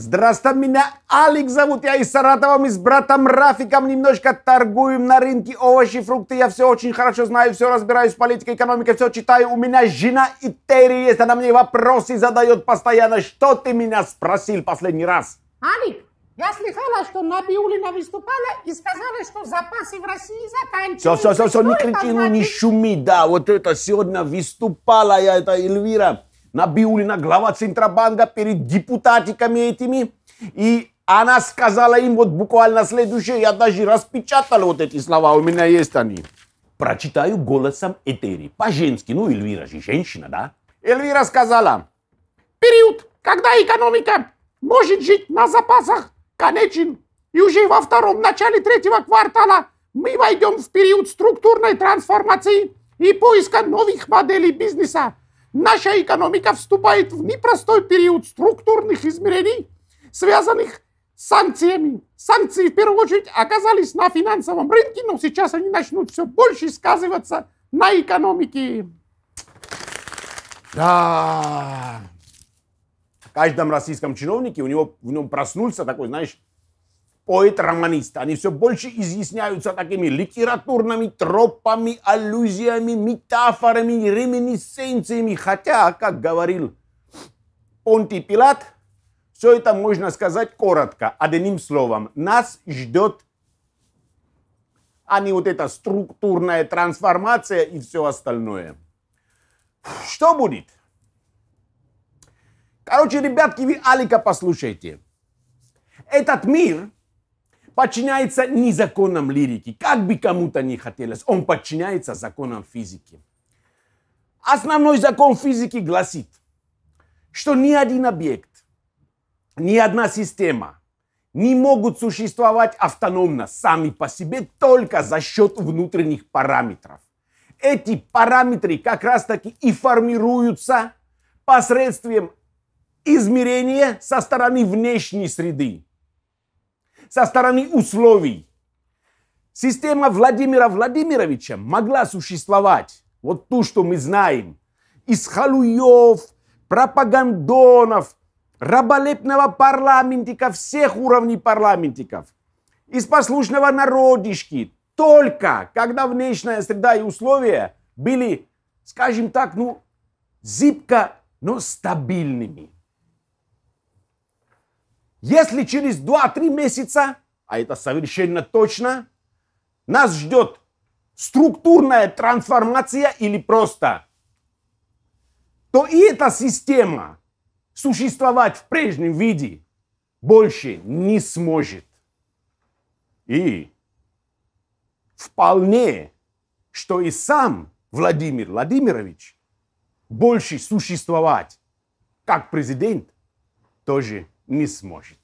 Здравствуй, меня Алекс зовут, я из Саратова, мы с братом Рафиком немножко торгуем на рынке овощи, фрукты, я все очень хорошо знаю, все разбираюсь, в политика, экономике, все читаю, у меня жена Итери есть, она мне вопросы задает постоянно, что ты меня спросил последний раз? Алик, я слыхала, что Набиулина выступала и сказала, что запасы в России заканчиваются. Все, все, все, все, не кричи, ну не шуми, да, вот это сегодня выступала я, это Эльвира. Набиулина, глава Центробанка, перед депутатиками этими. И она сказала им вот буквально следующее, я даже распечатал вот эти слова, у меня есть они. Прочитаю голосом Этери, по-женски, ну Эльвира же женщина, да? Эльвира сказала, период, когда экономика может жить на запасах, конечен. И уже во втором начале третьего квартала мы войдем в период структурной трансформации и поиска новых моделей бизнеса, наша экономика вступает в непростой период структурных измерений, связанных с санкциями. Санкции в первую очередь оказались на финансовом рынке, но сейчас они начнут все больше сказываться на экономике. Да. В каждом российском чиновнике у него в нем проснулся такой, знаешь, поэт романиста, Они все больше изъясняются такими литературными тропами, аллюзиями, метафорами, реминесценциями. Хотя, как говорил Понтий Пилат, все это можно сказать коротко, одним словом. Нас ждет а не вот эта структурная трансформация и все остальное. Что будет? Короче, ребятки, вы Алика послушайте. Этот мир – подчиняется не законам лирики, как бы кому-то не хотелось, он подчиняется законам физики. Основной закон физики гласит, что ни один объект, ни одна система не могут существовать автономно сами по себе только за счет внутренних параметров. Эти параметры как раз таки и формируются посредством измерения со стороны внешней среды со стороны условий. Система Владимира Владимировича могла существовать, вот ту, что мы знаем, из халуев, пропагандонов, раболепного парламентика, всех уровней парламентиков, из послушного народишки, только когда внешняя среда и условия были, скажем так, ну, зибко, но стабильными. Если через 2-3 месяца, а это совершенно точно, нас ждет структурная трансформация или просто, то и эта система существовать в прежнем виде больше не сможет. И вполне, что и сам Владимир Владимирович больше существовать как президент тоже не сможет.